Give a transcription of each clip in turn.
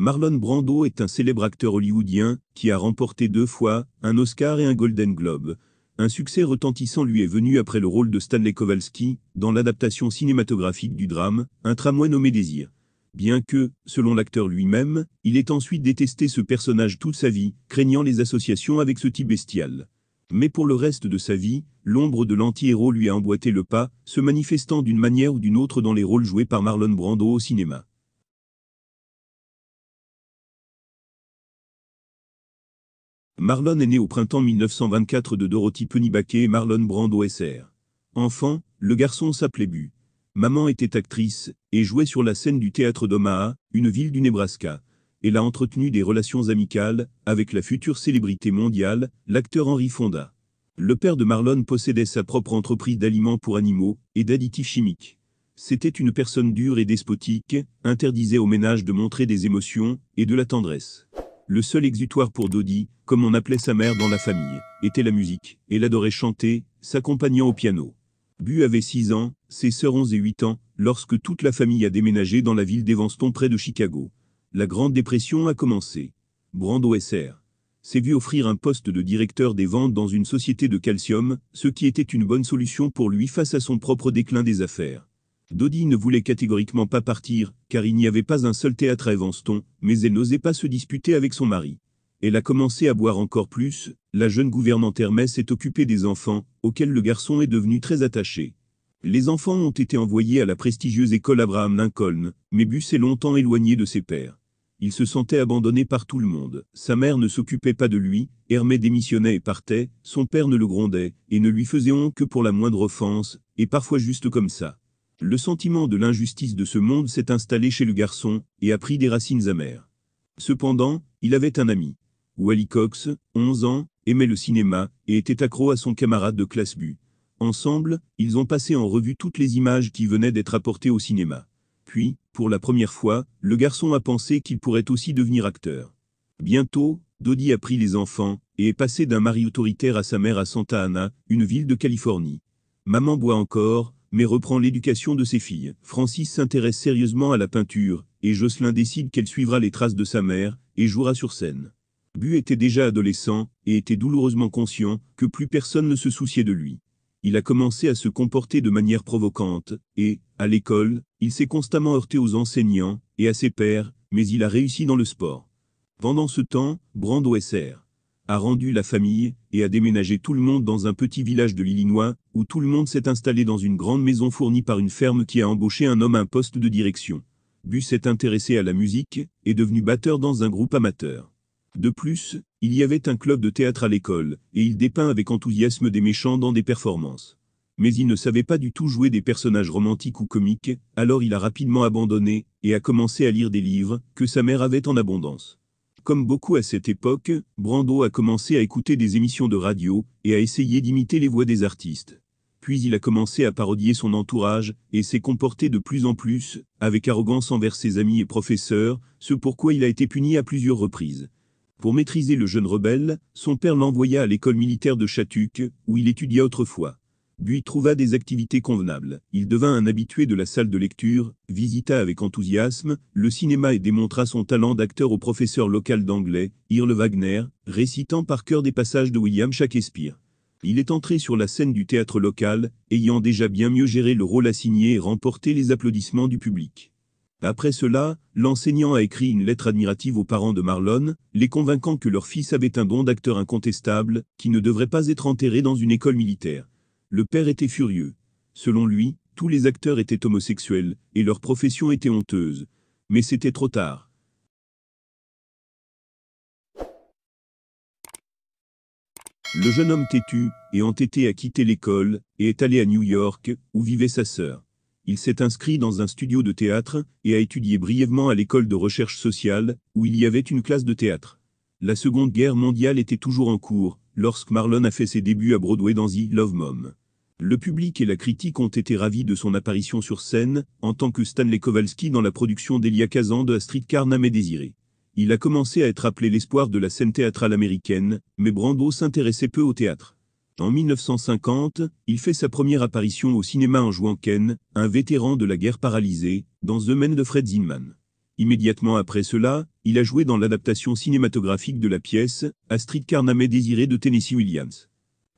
Marlon Brando est un célèbre acteur hollywoodien qui a remporté deux fois un Oscar et un Golden Globe. Un succès retentissant lui est venu après le rôle de Stanley Kowalski dans l'adaptation cinématographique du drame Un tramway nommé Désir. Bien que, selon l'acteur lui-même, il ait ensuite détesté ce personnage toute sa vie, craignant les associations avec ce type bestial. Mais pour le reste de sa vie, l'ombre de l'anti-héros lui a emboîté le pas, se manifestant d'une manière ou d'une autre dans les rôles joués par Marlon Brando au cinéma. Marlon est né au printemps 1924 de Dorothy Pennybaquet et Marlon Brando SR. Enfant, le garçon s'appelait Bu. Maman était actrice et jouait sur la scène du théâtre d'Omaha, une ville du Nebraska. Elle a entretenu des relations amicales avec la future célébrité mondiale, l'acteur Henry Fonda. Le père de Marlon possédait sa propre entreprise d'aliments pour animaux et d'additifs chimiques. C'était une personne dure et despotique, interdisait au ménage de montrer des émotions et de la tendresse. Le seul exutoire pour Dodi, comme on appelait sa mère dans la famille, était la musique, et l'adorait chanter, s'accompagnant au piano. Bu avait 6 ans, ses sœurs 11 et 8 ans, lorsque toute la famille a déménagé dans la ville d'Evanston près de Chicago. La Grande Dépression a commencé. Brando SR s'est vu offrir un poste de directeur des ventes dans une société de calcium, ce qui était une bonne solution pour lui face à son propre déclin des affaires. Dodie ne voulait catégoriquement pas partir, car il n'y avait pas un seul théâtre à Evanston, mais elle n'osait pas se disputer avec son mari. Elle a commencé à boire encore plus, la jeune gouvernante Hermès s'est occupée des enfants, auxquels le garçon est devenu très attaché. Les enfants ont été envoyés à la prestigieuse école Abraham Lincoln, mais Bus est longtemps éloigné de ses pères. Il se sentait abandonné par tout le monde, sa mère ne s'occupait pas de lui, Hermès démissionnait et partait, son père ne le grondait, et ne lui faisait honte que pour la moindre offense, et parfois juste comme ça. Le sentiment de l'injustice de ce monde s'est installé chez le garçon et a pris des racines amères. Cependant, il avait un ami. Wally Cox, 11 ans, aimait le cinéma et était accro à son camarade de classe Bu. Ensemble, ils ont passé en revue toutes les images qui venaient d'être apportées au cinéma. Puis, pour la première fois, le garçon a pensé qu'il pourrait aussi devenir acteur. Bientôt, Dodie a pris les enfants et est passé d'un mari autoritaire à sa mère à Santa Ana, une ville de Californie. Maman boit encore, mais reprend l'éducation de ses filles. Francis s'intéresse sérieusement à la peinture, et Jocelyn décide qu'elle suivra les traces de sa mère, et jouera sur scène. Bu était déjà adolescent, et était douloureusement conscient que plus personne ne se souciait de lui. Il a commencé à se comporter de manière provocante, et, à l'école, il s'est constamment heurté aux enseignants, et à ses pairs, mais il a réussi dans le sport. Pendant ce temps, Brando SR a rendu la famille et a déménagé tout le monde dans un petit village de l'Illinois, où tout le monde s'est installé dans une grande maison fournie par une ferme qui a embauché un homme à un poste de direction. Bus s'est intéressé à la musique, est devenu batteur dans un groupe amateur. De plus, il y avait un club de théâtre à l'école, et il dépeint avec enthousiasme des méchants dans des performances. Mais il ne savait pas du tout jouer des personnages romantiques ou comiques, alors il a rapidement abandonné, et a commencé à lire des livres, que sa mère avait en abondance. Comme beaucoup à cette époque, Brando a commencé à écouter des émissions de radio et à essayer d'imiter les voix des artistes. Puis il a commencé à parodier son entourage et s'est comporté de plus en plus, avec arrogance envers ses amis et professeurs, ce pourquoi il a été puni à plusieurs reprises. Pour maîtriser le jeune rebelle, son père l'envoya à l'école militaire de Chatuc, où il étudia autrefois. Bui trouva des activités convenables. Il devint un habitué de la salle de lecture, visita avec enthousiasme le cinéma et démontra son talent d'acteur au professeur local d'anglais, Irle Wagner, récitant par cœur des passages de William Shakespeare. Il est entré sur la scène du théâtre local, ayant déjà bien mieux géré le rôle assigné et remporté les applaudissements du public. Après cela, l'enseignant a écrit une lettre admirative aux parents de Marlon, les convainquant que leur fils avait un don d'acteur incontestable, qui ne devrait pas être enterré dans une école militaire. Le père était furieux. Selon lui, tous les acteurs étaient homosexuels, et leur profession était honteuse. Mais c'était trop tard. Le jeune homme têtu et entêté a quitté l'école et est allé à New York, où vivait sa sœur. Il s'est inscrit dans un studio de théâtre et a étudié brièvement à l'école de recherche sociale, où il y avait une classe de théâtre. La Seconde Guerre mondiale était toujours en cours, lorsque Marlon a fait ses débuts à Broadway dans The Love Mom. Le public et la critique ont été ravis de son apparition sur scène, en tant que Stanley Kowalski dans la production d'Elia Kazan de A Streetcar Namé Désiré. Il a commencé à être appelé l'espoir de la scène théâtrale américaine, mais Brando s'intéressait peu au théâtre. En 1950, il fait sa première apparition au cinéma en jouant Ken, un vétéran de la guerre paralysée, dans The Men de Fred Zinman. Immédiatement après cela, il a joué dans l'adaptation cinématographique de la pièce, A Streetcar Namé Désiré de Tennessee Williams.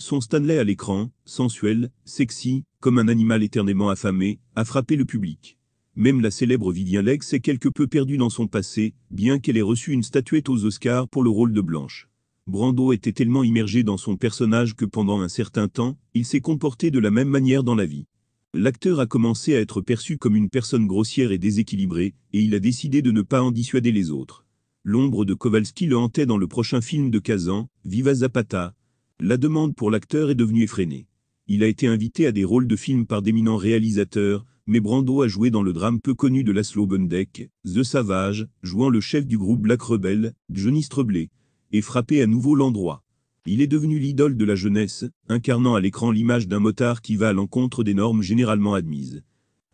Son Stanley à l'écran, sensuel, sexy, comme un animal éternellement affamé, a frappé le public. Même la célèbre Vivien Lex est quelque peu perdue dans son passé, bien qu'elle ait reçu une statuette aux Oscars pour le rôle de Blanche. Brando était tellement immergé dans son personnage que pendant un certain temps, il s'est comporté de la même manière dans la vie. L'acteur a commencé à être perçu comme une personne grossière et déséquilibrée, et il a décidé de ne pas en dissuader les autres. L'ombre de Kowalski le hantait dans le prochain film de Kazan, Viva Zapata, la demande pour l'acteur est devenue effrénée. Il a été invité à des rôles de films par d'éminents réalisateurs, mais Brando a joué dans le drame peu connu de Laszlo Bundek, The Savage, jouant le chef du groupe Black Rebel, Johnny Streblet, et frappé à nouveau l'endroit. Il est devenu l'idole de la jeunesse, incarnant à l'écran l'image d'un motard qui va à l'encontre des normes généralement admises.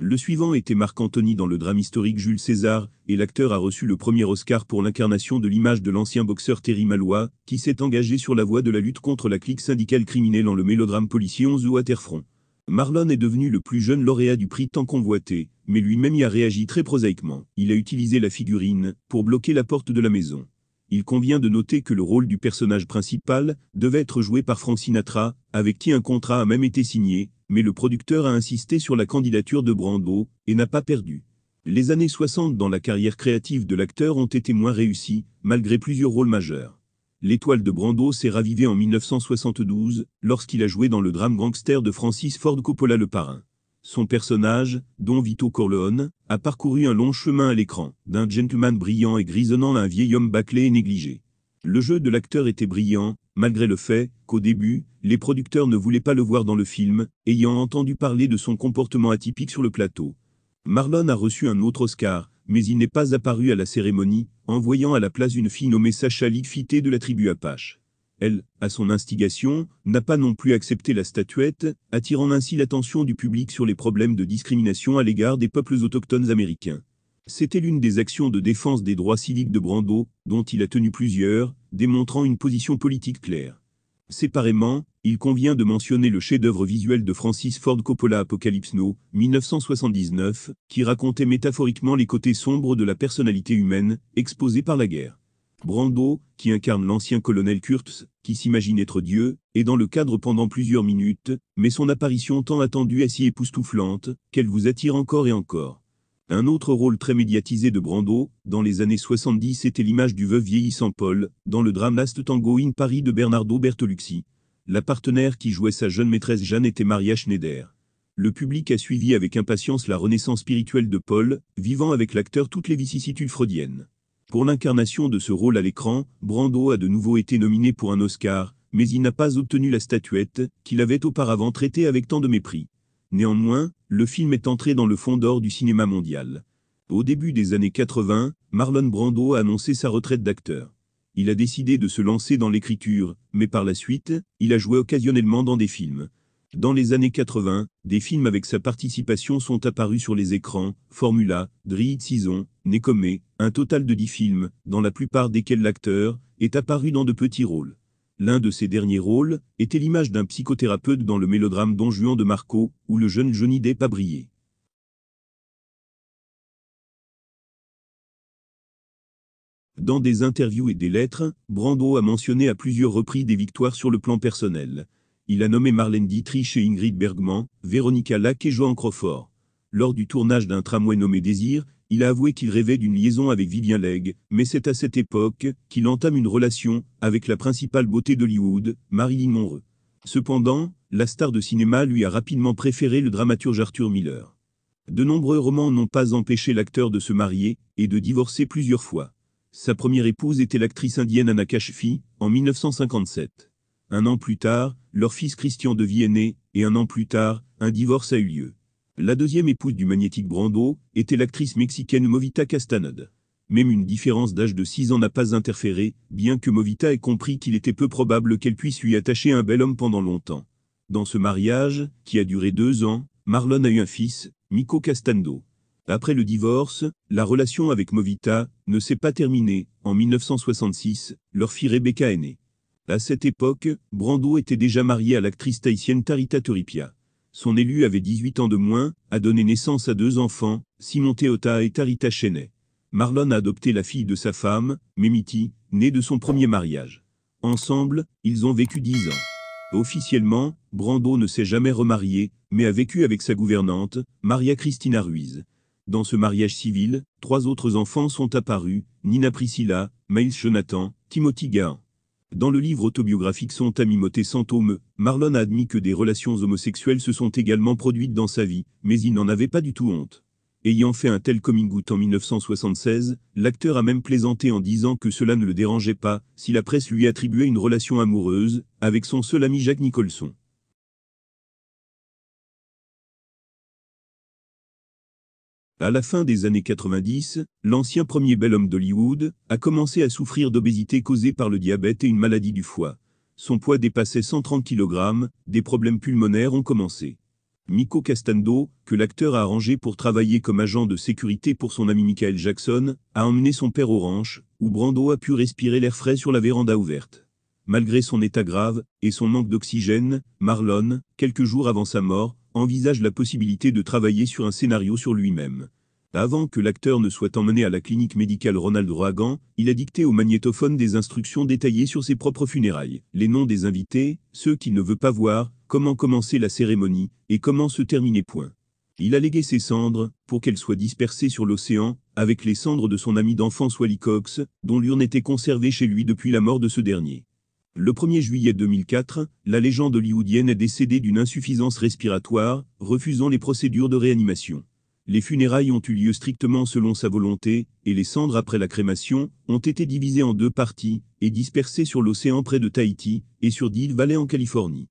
Le suivant était Marc Anthony dans le drame historique Jules César, et l'acteur a reçu le premier Oscar pour l'incarnation de l'image de l'ancien boxeur Terry Malloy, qui s'est engagé sur la voie de la lutte contre la clique syndicale criminelle en le mélodrame policier 11 ou terre-front. Marlon est devenu le plus jeune lauréat du prix tant convoité, mais lui-même y a réagi très prosaïquement. Il a utilisé la figurine pour bloquer la porte de la maison. Il convient de noter que le rôle du personnage principal devait être joué par Frank Sinatra, avec qui un contrat a même été signé, mais le producteur a insisté sur la candidature de Brando, et n'a pas perdu. Les années 60 dans la carrière créative de l'acteur ont été moins réussies, malgré plusieurs rôles majeurs. L'étoile de Brando s'est ravivée en 1972, lorsqu'il a joué dans le drame gangster de Francis Ford Coppola le parrain. Son personnage, dont Vito Corleone, a parcouru un long chemin à l'écran, d'un gentleman brillant et grisonnant à un vieil homme bâclé et négligé. Le jeu de l'acteur était brillant, malgré le fait qu'au début, les producteurs ne voulaient pas le voir dans le film, ayant entendu parler de son comportement atypique sur le plateau. Marlon a reçu un autre Oscar, mais il n'est pas apparu à la cérémonie, envoyant à la place une fille nommée Sacha Ligfité de la tribu Apache. Elle, à son instigation, n'a pas non plus accepté la statuette, attirant ainsi l'attention du public sur les problèmes de discrimination à l'égard des peuples autochtones américains. C'était l'une des actions de défense des droits civiques de Brando, dont il a tenu plusieurs, démontrant une position politique claire. Séparément, il convient de mentionner le chef-d'œuvre visuel de Francis Ford Coppola Apocalypse Now, 1979, qui racontait métaphoriquement les côtés sombres de la personnalité humaine, exposée par la guerre. Brando, qui incarne l'ancien colonel Kurtz, qui s'imagine être Dieu, est dans le cadre pendant plusieurs minutes, mais son apparition tant attendue est si époustouflante, qu'elle vous attire encore et encore. Un autre rôle très médiatisé de Brando, dans les années 70 était l'image du veuve vieillissant Paul, dans le drame Last Tango in Paris de Bernardo Bertolucci. La partenaire qui jouait sa jeune maîtresse Jeanne était Maria Schneider. Le public a suivi avec impatience la renaissance spirituelle de Paul, vivant avec l'acteur toutes les vicissitudes freudiennes. Pour l'incarnation de ce rôle à l'écran, Brando a de nouveau été nominé pour un Oscar, mais il n'a pas obtenu la statuette, qu'il avait auparavant traitée avec tant de mépris. Néanmoins, le film est entré dans le fond d'or du cinéma mondial. Au début des années 80, Marlon Brando a annoncé sa retraite d'acteur. Il a décidé de se lancer dans l'écriture, mais par la suite, il a joué occasionnellement dans des films. Dans les années 80, des films avec sa participation sont apparus sur les écrans, Formula, Drillit Sison, Nekome, un total de 10 films, dans la plupart desquels l'acteur est apparu dans de petits rôles. L'un de ses derniers rôles était l'image d'un psychothérapeute dans le mélodrame Don Juan de Marco, où le jeune Johnny Depp a brillé. Dans des interviews et des lettres, Brando a mentionné à plusieurs reprises des victoires sur le plan personnel. Il a nommé Marlène Dietrich et Ingrid Bergman, Véronica Lack et Joan Crawford. Lors du tournage d'un tramway nommé Désir, il a avoué qu'il rêvait d'une liaison avec Vivien Legge, mais c'est à cette époque qu'il entame une relation avec la principale beauté d'Hollywood, Marilyn Monroe. Cependant, la star de cinéma lui a rapidement préféré le dramaturge Arthur Miller. De nombreux romans n'ont pas empêché l'acteur de se marier et de divorcer plusieurs fois. Sa première épouse était l'actrice indienne Anna en 1957. Un an plus tard, leur fils Christian devient né, et un an plus tard, un divorce a eu lieu. La deuxième épouse du magnétique Brando était l'actrice mexicaine Movita Castaneda. Même une différence d'âge de 6 ans n'a pas interféré, bien que Movita ait compris qu'il était peu probable qu'elle puisse lui attacher un bel homme pendant longtemps. Dans ce mariage, qui a duré deux ans, Marlon a eu un fils, Miko Castando. Après le divorce, la relation avec Movita ne s'est pas terminée. En 1966, leur fille Rebecca est née. À cette époque, Brando était déjà marié à l'actrice tahitienne Tarita Toripia son élu avait 18 ans de moins, a donné naissance à deux enfants, Simon Teota et Tarita Chenet. Marlon a adopté la fille de sa femme, Memiti, née de son premier mariage. Ensemble, ils ont vécu 10 ans. Officiellement, Brando ne s'est jamais remarié, mais a vécu avec sa gouvernante, Maria Cristina Ruiz. Dans ce mariage civil, trois autres enfants sont apparus, Nina Priscilla, Miles Jonathan, Timothy Gahan. Dans le livre autobiographique Son amimoté sans Marlon a admis que des relations homosexuelles se sont également produites dans sa vie, mais il n'en avait pas du tout honte. Ayant fait un tel coming out en 1976, l'acteur a même plaisanté en disant que cela ne le dérangeait pas si la presse lui attribuait une relation amoureuse avec son seul ami Jacques Nicholson. À la fin des années 90, l'ancien premier bel homme d'Hollywood a commencé à souffrir d'obésité causée par le diabète et une maladie du foie. Son poids dépassait 130 kg, des problèmes pulmonaires ont commencé. Miko Castando, que l'acteur a arrangé pour travailler comme agent de sécurité pour son ami Michael Jackson, a emmené son père au ranch, où Brando a pu respirer l'air frais sur la véranda ouverte. Malgré son état grave et son manque d'oxygène, Marlon, quelques jours avant sa mort, envisage la possibilité de travailler sur un scénario sur lui-même. Avant que l'acteur ne soit emmené à la clinique médicale Ronald Reagan, il a dicté au magnétophone des instructions détaillées sur ses propres funérailles, les noms des invités, ceux qu'il ne veut pas voir, comment commencer la cérémonie, et comment se terminer point. Il a légué ses cendres, pour qu'elles soient dispersées sur l'océan, avec les cendres de son ami d'enfance Wally Cox, dont l'urne était conservée chez lui depuis la mort de ce dernier. Le 1er juillet 2004, la légende hollywoodienne est décédée d'une insuffisance respiratoire, refusant les procédures de réanimation. Les funérailles ont eu lieu strictement selon sa volonté, et les cendres après la crémation ont été divisées en deux parties et dispersées sur l'océan près de Tahiti et sur Deal Valley en Californie.